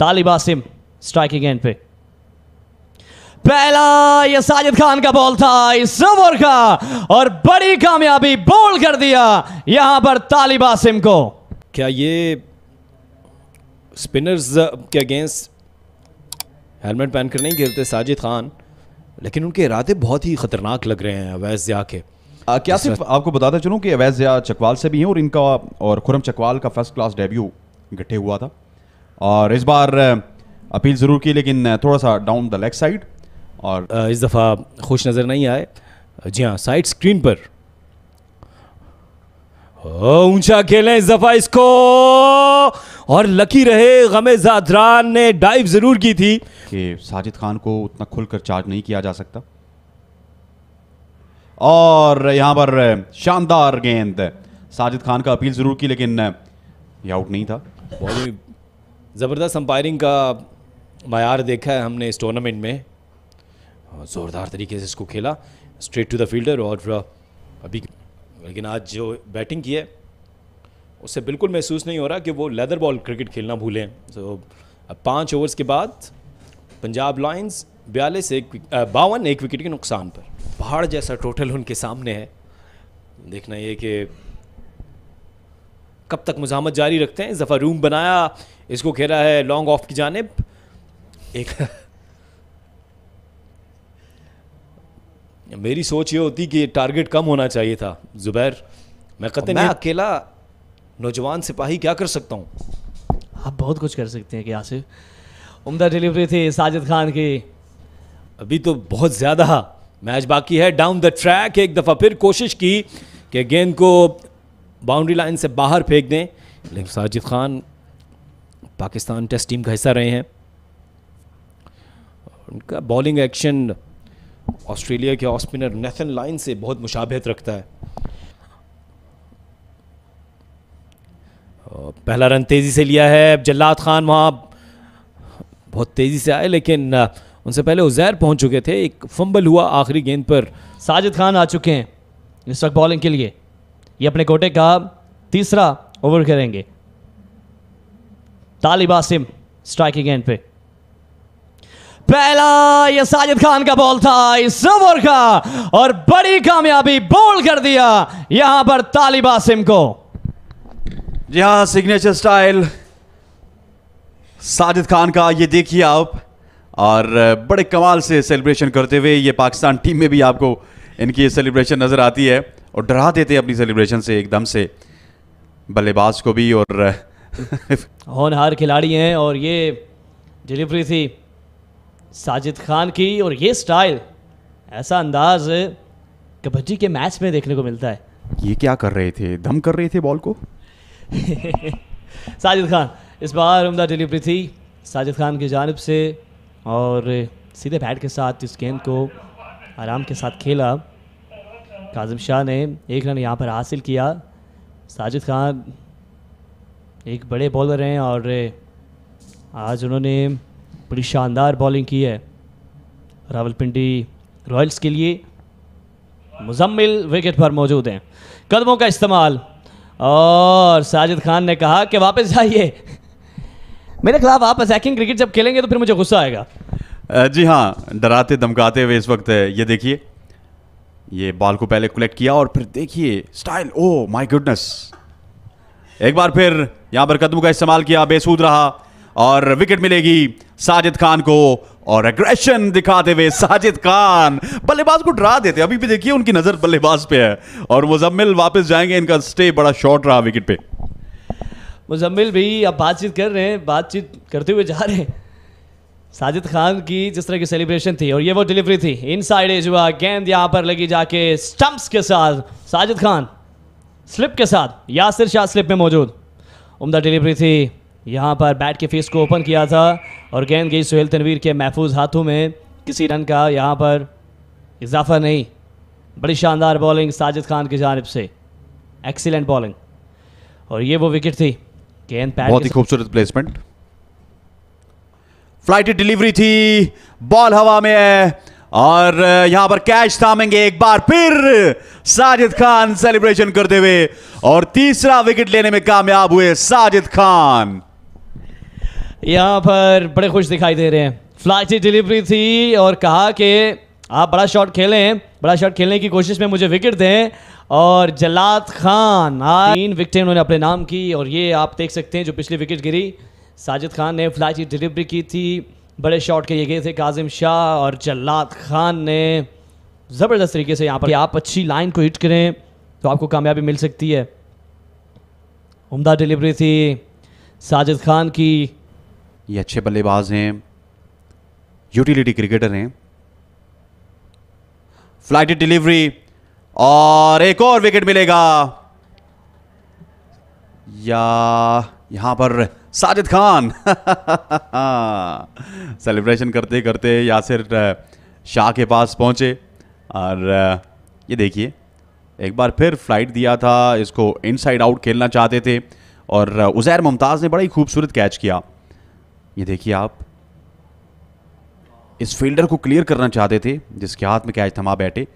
Talib Asim striking and पे पहला ये साजिद खान का बॉल था इस ओवर का और बड़ी कामयाबी बोल कर दिया यहां पर तालिब आसिम को क्या ये स्पिनर्स के अगेंस्ट हेलमेट पहनकर नहीं खेलते साजिद खान लेकिन उनके इरादे बहुत ही खतरनाक लग रहे हैं अवैस ज़िया के आ, क्या सिर्फ आपको बताता चलूं कि अवैस ज़िया चकवाल से भी हैं और इनका और खुरम चकवाल का फर्स्ट क्लास डेब्यू गट्ठे हुआ था और इस बार अपील ज़रूर की लेकिन थोड़ा सा डाउन द लेग साइड और इस दफ़ा खुश नज़र नहीं आए जी हाँ साइड स्क्रीन पर ऊंचा खेले इस दफ़ा इसको और लकी रहे गमे जादरान ने डाइव ज़रूर की थी कि साजिद खान को उतना खुलकर चार्ज नहीं किया जा सकता और यहां पर शानदार गेंद साजिद खान का अपील ज़रूर की लेकिन ये आउट नहीं था बॉल ज़बरदस्त अंपायरिंग का मैार देखा है हमने इस टूर्नामेंट में ज़ोरदार तरीके से इसको खेला स्ट्रेट टू द फील्डर और अभी लेकिन आज जो बैटिंग की है उससे बिल्कुल महसूस नहीं हो रहा कि वो लेदर बॉल क्रिकेट खेलना भूलें तो अब पाँच ओवर्स के बाद पंजाब लॉयस बयालीस एक बावन एक विकेट के नुकसान पर पहाड़ जैसा टोटल उनके सामने है देखना ये कि कब तक मुजामत जारी रखते हैं जफर दफ़ा रूम बनाया इसको घेरा है लॉन्ग ऑफ की जानब एक मेरी सोच ये होती कि टारगेट कम होना चाहिए था ज़ुबैर मैं कहते मैं अकेला नौजवान सिपाही क्या कर सकता हूँ आप बहुत कुछ कर सकते हैं कि आसिफ उमदा डिलीवरी थी साजिद खान की अभी तो बहुत ज़्यादा मैच बाकी है डाउन द ट्रैक एक दफ़ा फिर कोशिश की कि गेंद को बाउंड्री लाइन से बाहर फेंक दें लेकिन साजिद खान पाकिस्तान टेस्ट टीम का हिस्सा रहे हैं उनका बॉलिंग एक्शन ऑस्ट्रेलिया के ऑस्पिनर नेथन लाइन से बहुत मुशाबहत रखता है पहला रन तेज़ी से लिया है जल्लाद खान वहाँ बहुत तेज़ी से आए लेकिन उनसे पहले उजैर पहुंच चुके थे एक फंबल हुआ आखिरी गेंद पर साजिद खान आ चुके हैं इस वक्त बॉलिंग के लिए ये अपने कोटे का तीसरा ओवर करेंगे तालिब आसिम स्ट्राइकिंग एंड पे पहला ये साजिद खान का बॉल था इस ओवर का और बड़ी कामयाबी बोल कर दिया यहां पर तालिब आसिम को जी हाँ सिग्नेचर स्टाइल साजिद खान का ये देखिए आप और बड़े कमाल से सेलिब्रेशन करते हुए ये पाकिस्तान टीम में भी आपको इनकी सेलिब्रेशन नज़र आती है और डरा देते अपनी सेलिब्रेशन से एकदम से बल्लेबाज को भी और होनहार खिलाड़ी हैं और ये डिलीवरी थी साजिद खान की और ये स्टाइल ऐसा अंदाज कबड्डी के मैच में देखने को मिलता है ये क्या कर रहे थे दम कर रहे थे बॉल को साजिद खान इस बार उमदा डिलीवरी थी साजिद खान की जानब से और सीधे बैट के साथ इस गेंद को आराम के साथ खेला काजिम शाह ने एक रन यहाँ पर हासिल किया साजिद खान एक बड़े बॉलर हैं और आज उन्होंने बड़ी शानदार बॉलिंग की है रावलपिंडी रॉयल्स के लिए मुजम्मिल विकेट पर मौजूद हैं कदमों का इस्तेमाल और साजिद खान ने कहा कि वापस जाइए मेरे खिलाफ आप अटैकिंग क्रिकेट जब खेलेंगे तो फिर मुझे गुस्सा आएगा जी हाँ डराते धमकाते हुए इस वक्त ये देखिए ये बॉल को पहले कलेक्ट किया और फिर देखिए स्टाइल ओ माय गुडनेस एक बार फिर यहां पर कदमों का इस्तेमाल किया बेसूद रहा और विकेट मिलेगी साजिद खान को और एग्रेशन दिखाते हुए साजिद खान बल्लेबाज को डरा देते अभी भी देखिए उनकी नजर बल्लेबाज पे है और मुजम्मिल वापस जाएंगे इनका स्टे बड़ा शॉर्ट रहा विकेट पे मुजम्मिल भी आप बातचीत कर रहे हैं बातचीत करते हुए जा रहे हैं साजिद खान की जिस तरह की सेलिब्रेशन थी और ये वो डिलीवरी थी इन साइड हुआ गेंद यहाँ पर लगी जाके स्टम्प्स के साथ साजिद खान स्लिप के साथ यासिर शाह स्लिप में मौजूद उमदा डिलीवरी थी यहाँ पर बैट के फेस को ओपन किया था और गेंद गई सुहेल तनवीर के महफूज हाथों में किसी रन का यहाँ पर इजाफा नहीं बड़ी शानदार बॉलिंग साजिद खान की जानब से एक्सीलेंट बॉलिंग और ये वो विकेट थी गेंद बहुत ही खूबसूरत प्लेसमेंट फ्लाइट डिलीवरी थी बॉल हवा में है और यहां पर कैच थामेंगे एक बार फिर साजिद खान सेलिब्रेशन करते हुए और तीसरा विकेट लेने में कामयाब हुए साजिद खान यहां पर बड़े खुश दिखाई दे रहे हैं फ्लाइटी डिलीवरी थी और कहा कि आप बड़ा शॉट खेलें बड़ा शॉट खेलने की कोशिश में मुझे विकेट दें और जलात खान तीन विकेट उन्होंने अपने नाम की और ये आप देख सकते हैं जो पिछली विकेट गिरी साजिद खान ने फ्लाई की डिलीवरी की थी बड़े शॉट ये गए थे काजिम शाह और जल्लाद खान ने ज़बरदस्त तरीके से यहाँ पर आप अच्छी लाइन को हिट करें तो आपको कामयाबी मिल सकती है उमदा डिलीवरी थी साजिद खान की ये अच्छे बल्लेबाज हैं यूटिलिटी क्रिकेटर हैं फ्लाइट डिलीवरी और एक और विकेट मिलेगा या यहां पर साजिद खान सेलिब्रेशन करते करते यासिर शाह के पास पहुंचे और ये देखिए एक बार फिर फ्लाइट दिया था इसको इनसाइड आउट खेलना चाहते थे और उजैर मुमताज़ ने बड़ा ही खूबसूरत कैच किया ये देखिए आप इस फील्डर को क्लियर करना चाहते थे जिसके हाथ में कैच थमा बैठे